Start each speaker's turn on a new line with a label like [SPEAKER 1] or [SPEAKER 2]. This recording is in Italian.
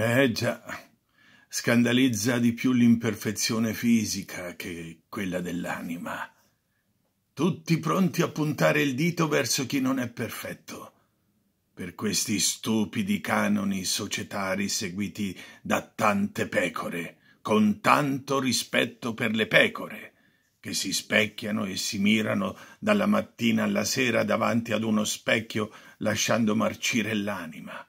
[SPEAKER 1] Eh già, scandalizza di più l'imperfezione fisica che quella dell'anima. Tutti pronti a puntare il dito verso chi non è perfetto. Per questi stupidi canoni societari seguiti da tante pecore, con tanto rispetto per le pecore, che si specchiano e si mirano dalla mattina alla sera davanti ad uno specchio lasciando marcire l'anima